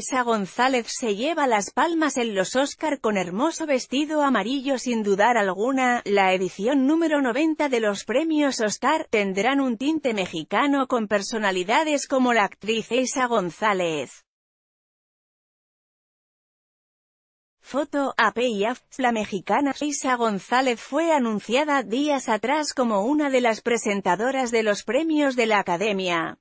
Isa González se lleva las palmas en los Oscar con hermoso vestido amarillo sin dudar alguna, la edición número 90 de los premios Oscar, tendrán un tinte mexicano con personalidades como la actriz Isa González. Foto, AF, la mexicana Isa González fue anunciada días atrás como una de las presentadoras de los premios de la Academia.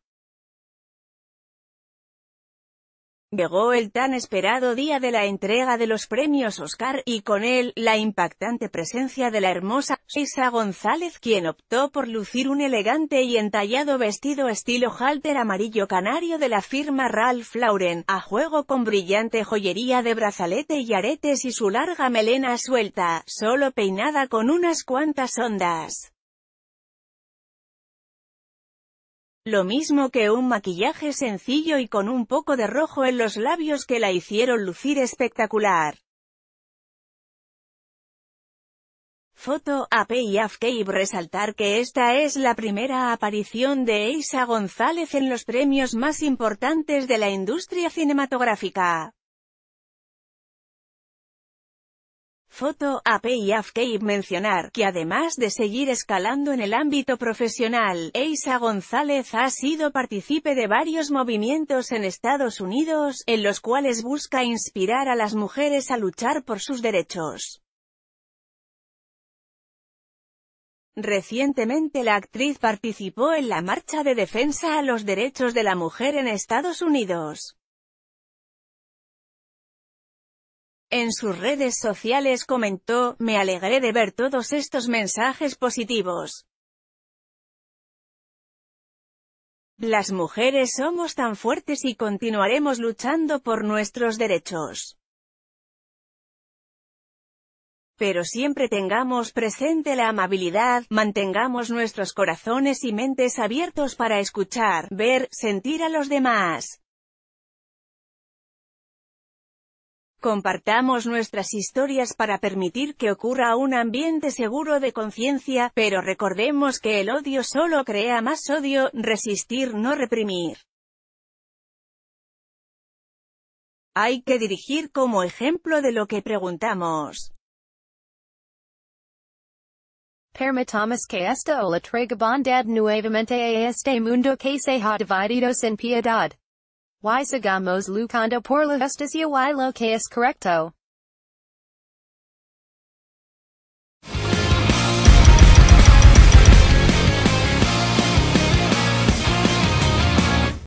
Llegó el tan esperado día de la entrega de los premios Oscar, y con él, la impactante presencia de la hermosa Isa González quien optó por lucir un elegante y entallado vestido estilo halter amarillo canario de la firma Ralph Lauren, a juego con brillante joyería de brazalete y aretes y su larga melena suelta, solo peinada con unas cuantas ondas. Lo mismo que un maquillaje sencillo y con un poco de rojo en los labios que la hicieron lucir espectacular. Foto, AP y Afk. resaltar que esta es la primera aparición de Eisa González en los premios más importantes de la industria cinematográfica. Foto, AP y Y mencionar, que además de seguir escalando en el ámbito profesional, Eisa González ha sido partícipe de varios movimientos en Estados Unidos, en los cuales busca inspirar a las mujeres a luchar por sus derechos. Recientemente la actriz participó en la Marcha de Defensa a los Derechos de la Mujer en Estados Unidos. En sus redes sociales comentó, me alegré de ver todos estos mensajes positivos. Las mujeres somos tan fuertes y continuaremos luchando por nuestros derechos. Pero siempre tengamos presente la amabilidad, mantengamos nuestros corazones y mentes abiertos para escuchar, ver, sentir a los demás. Compartamos nuestras historias para permitir que ocurra un ambiente seguro de conciencia, pero recordemos que el odio solo crea más odio, resistir no reprimir. Hay que dirigir como ejemplo de lo que preguntamos. Permitamos que esta a este mundo que se ha dividido sin piedad. y sagamos lucando por la justicia y lo que es correcto.